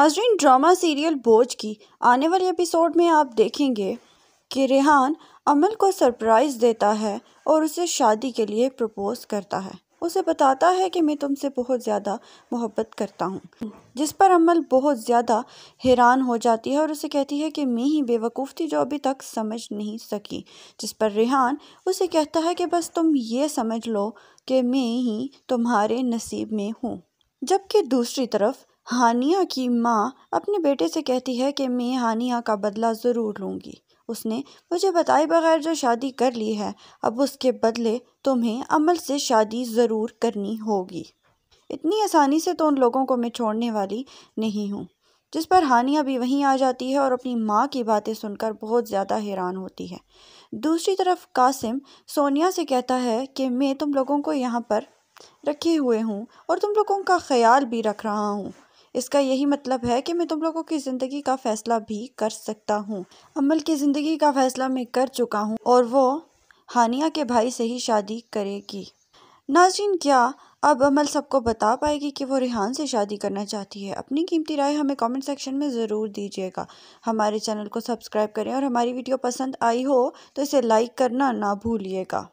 नाजरीन drama serial बोझ की आने वाले एपिसोड में आप देखेंगे कि रेहान अमल को सरप्राइज़ देता है और उसे शादी के लिए प्रपोज़ करता है उसे बताता है कि मैं तुमसे बहुत ज़्यादा मोहब्बत करता हूँ जिस पर अमल बहुत ज़्यादा हैरान हो जाती है और उसे कहती है कि मैं ही बेवकूफ़ थी जो अभी तक समझ नहीं सकी जिस पर रेहान उसे कहता है कि बस तुम ये समझ लो कि मैं ही तुम्हारे नसीब में हूँ जबकि दूसरी तरफ हानिया की माँ अपने बेटे से कहती है कि मैं हानिया का बदला ज़रूर लूँगी उसने मुझे बताए बगैर जो शादी कर ली है अब उसके बदले तुम्हें अमल से शादी ज़रूर करनी होगी इतनी आसानी से तो उन लोगों को मैं छोड़ने वाली नहीं हूँ जिस पर हानिया भी वहीं आ जाती है और अपनी माँ की बातें सुनकर बहुत ज़्यादा हैरान होती है दूसरी तरफ कासिम सोनिया से कहता है कि मैं तुम लोगों को यहाँ पर रखे हुए हूँ और तुम लोगों का ख्याल भी रख रहा हूँ इसका यही मतलब है कि मैं तुम लोगों की ज़िंदगी का फ़ैसला भी कर सकता हूँ अमल की ज़िंदगी का फ़ैसला मैं कर चुका हूँ और वो हानिया के भाई से ही शादी करेगी नाजिन क्या अब अमल सबको बता पाएगी कि वो रिहान से शादी करना चाहती है अपनी कीमती राय हमें कमेंट सेक्शन में ज़रूर दीजिएगा हमारे चैनल को सब्सक्राइब करें और हमारी वीडियो पसंद आई हो तो इसे लाइक करना ना भूलिएगा